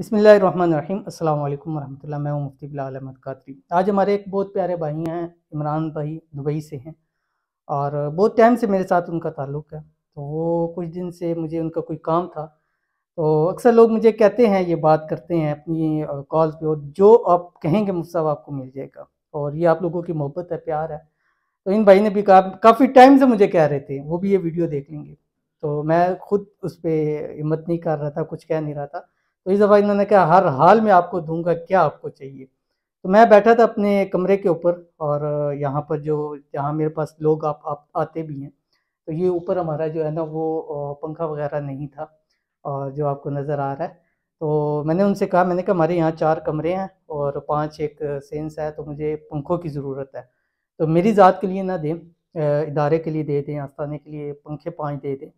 बसमीम अल्लाम वरहमल मैं हूँ मुफ्ती बिलाल अहमद कातरी आज हमारे एक बहुत प्यारे भाई हैं इमरान भाई दुबई से हैं और बहुत टाइम से मेरे साथ उनका ताल्लुक़ है तो वो कुछ दिन से मुझे उनका कोई काम था तो अक्सर लोग मुझे कहते हैं ये बात करते हैं अपनी कॉल पे और जो आप कहेंगे मुझसे आपको मिल जाएगा और ये आप लोगों की मोहब्बत है प्यार है तो इन भाई ने भी कहा काफ़ी टाइम से मुझे कह रहे थे वो भी ये वीडियो देख लेंगे तो मैं खुद उस पर हिम्मत नहीं कर रहा था कुछ कह नहीं रहा था तो इस दफ़ा इन्होंने कहा हर हाल में आपको दूंगा क्या आपको चाहिए तो मैं बैठा था अपने कमरे के ऊपर और यहाँ पर जो जहाँ मेरे पास लोग आप, आप आते भी हैं तो ये ऊपर हमारा जो है ना वो पंखा वगैरह नहीं था और जो आपको नज़र आ रहा है तो मैंने उनसे कहा मैंने कहा हमारे यहाँ चार कमरे हैं और पाँच एक सेंस है तो मुझे पंखों की ज़रूरत है तो मेरी ज़ात के लिए ना दें इदारे के लिए दे दें आस्थाने के लिए पंखे पाँच दे दें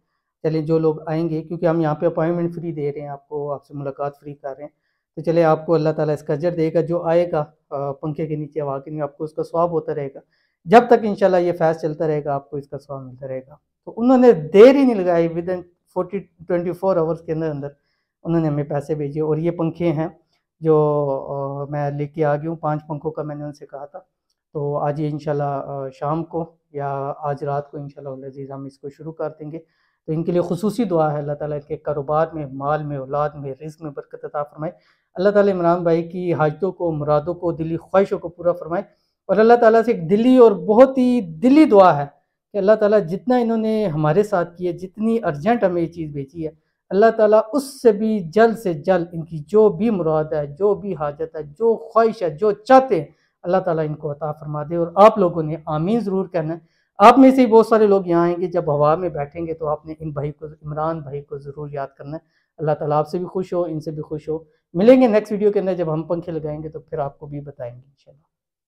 चले जो लोग आएंगे क्योंकि हम यहाँ पे अपॉइंटमेंट फ्री दे रहे हैं आपको आपसे मुलाकात फ्री कर रहे हैं तो चले आपको अल्लाह ताला इसका जर देगा जो आएगा पंखे के नीचे के में आपको उसका स्वाब होता रहेगा जब तक इनशाला ये फैस चलता रहेगा आपको इसका स्वाब मिलता रहेगा तो उन्होंने देर ही नहीं लगाई within forty twenty four hours के अंदर अंदर उन्होंने हमें पैसे भेजे और ये पंखे हैं जो मैं लेके आ गया हूँ पाँच पंखों का मैंने उनसे कहा था तो आज ये इनशाला शाम को या आज रात को इनशाला हम इसको शुरू कर देंगे तो इनके लिए खसूसी दुआ है अल्लाह ताला के कारोबार में माल में औलाद में रिज में बरकत अता फरमाए अल्लाह ताला इमरान भाई की हाजतों को मुरादों को दिली ख्वाहिशों को पूरा फरमाए और अल्लाह ताला से एक दिली और बहुत ही दिली दुआ है कि अल्लाह ताला जितना इन्होंने हमारे साथ किया जितनी अर्जेंट हमें ये चीज़ भेजी है अल्लाह ताला उससे भी जल्द से जल्द इनकी जो भी मुराद है जो भी हाजत है जो ख्वाहिश है जो चाहते हैं अल्लाह ताला इनको अता फरमा दे और आप लोगों ने आमीन ज़रूर कहना है आप में से बहुत सारे लोग यहाँ आएंगे जब हवा में बैठेंगे तो आपने इन भाई को इमरान भाई को ज़रूर याद करना है अल्लाह ताला आपसे भी खुश हो इनसे भी खुश हो मिलेंगे नेक्स्ट वीडियो के अंदर जब हम पंखे लगाएंगे तो फिर आपको भी बताएंगे इंशाल्लाह